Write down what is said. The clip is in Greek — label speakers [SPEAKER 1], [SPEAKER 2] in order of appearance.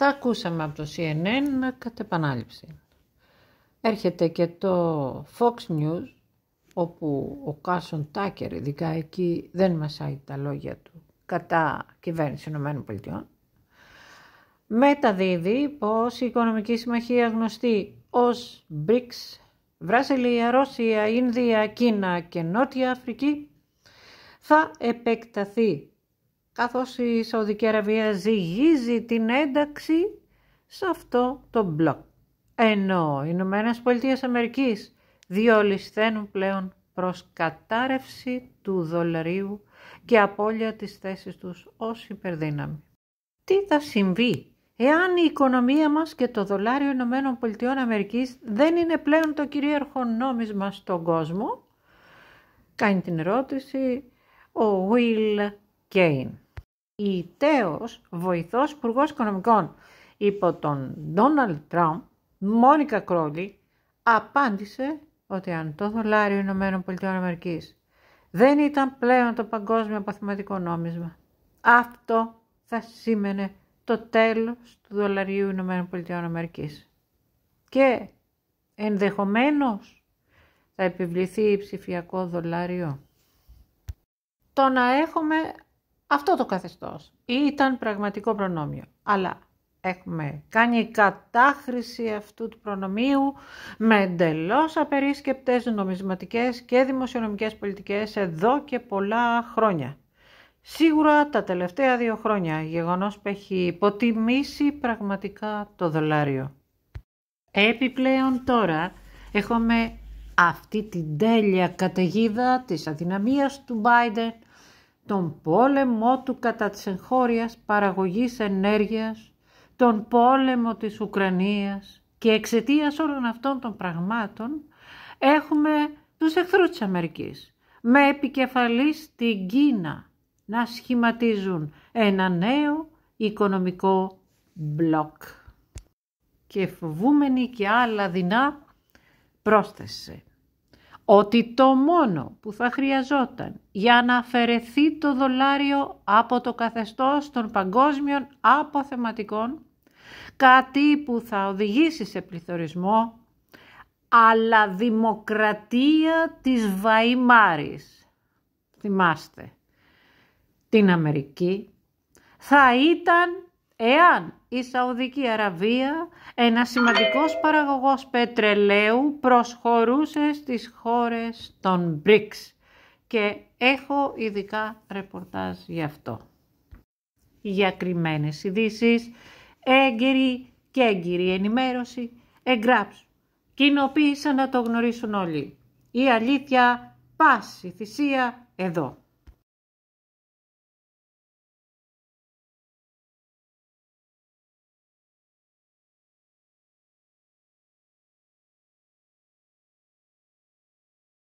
[SPEAKER 1] Τα ακούσαμε από το CNN κατ' επανάληψη. Έρχεται και το Fox News, όπου ο Κάσον Τάκερ, ειδικά εκεί, δεν μασάει τα λόγια του κατά κυβέρνηση ΗΠΑ, μεταδίδει πως η Οικονομική Συμμαχία γνωστή ως BRICS, Βραζιλία, Ρώσια, Ινδία, Κίνα και Νότια Αφρική, θα επεκταθεί καθώς η Σαουδική Αραβία ζυγίζει την ένταξη σε αυτό το μπλοκ. Ενώ οι Ηνωμένες Πολιτείες Αμερικής διολυσθένουν πλέον προς κατάρρευση του δολαρίου και απώλεια της θέσης τους ως υπερδύναμη. Τι θα συμβεί εάν η οικονομία μας και το δολάριο Ηνωμένων Πολιτειών Αμερικής δεν είναι πλέον το κυρίαρχο νόμισμα στον κόσμο. Κάνει την ερώτηση ο Will Κέιν. Η τέος βοηθός υπουργός οικονομικών υπό τον Ντόναλτ Τραμπ, Μόνικα Κρόλι, απάντησε ότι αν το δολάριο Ηνωμένων Πολιτειών Αμερικής δεν ήταν πλέον το παγκόσμιο παθηματικό νόμισμα, αυτό θα σήμαινε το τέλος του δολαρίου Ηνωμένων Πολιτειών Αμερικής. Και ενδεχομένως θα επιβληθεί η ψηφιακό δολάριο. Το να έχουμε αυτό το καθεστώς ήταν πραγματικό προνόμιο. Αλλά έχουμε κάνει κατάχρηση αυτού του προνομίου με εντελώς απερίσκεπτες νομισματικές και δημοσιονομικές πολιτικές εδώ και πολλά χρόνια. Σίγουρα τα τελευταία δύο χρόνια γεγονός που έχει υποτιμήσει πραγματικά το δολάριο. Επιπλέον τώρα έχουμε αυτή την τέλεια καταιγίδα της αδυναμίας του Biden τον πόλεμο του κατά της εγχώριας παραγωγής ενέργειας, τον πόλεμο της Ουκρανίας και εξαιτίας όλων αυτών των πραγμάτων έχουμε τους εχθρούς της Αμερικής με επικεφαλής την Κίνα να σχηματίζουν ένα νέο οικονομικό μπλοκ. Και φοβούμενοι και άλλα δεινά πρόσθεσε ότι το μόνο που θα χρειαζόταν για να αφαιρεθεί το δολάριο από το καθεστώς των παγκόσμιων αποθεματικών, κάτι που θα οδηγήσει σε πληθωρισμό, αλλά δημοκρατία της Βαϊμάρης, θυμάστε, την Αμερική, θα ήταν Εάν η Σαουδική Αραβία, ένας σημαντικός παραγωγός πετρελαίου, προσχωρούσε στις χώρες των BRICS και έχω ειδικά ρεπορτάζ γι' αυτό. Για κρυμμένες ειδήσει, έγκυρη και έγκυρη ενημέρωση, εγγράψου. Κοινοποίησα να το γνωρίσουν όλοι. Η αλήθεια πάση θυσία εδώ.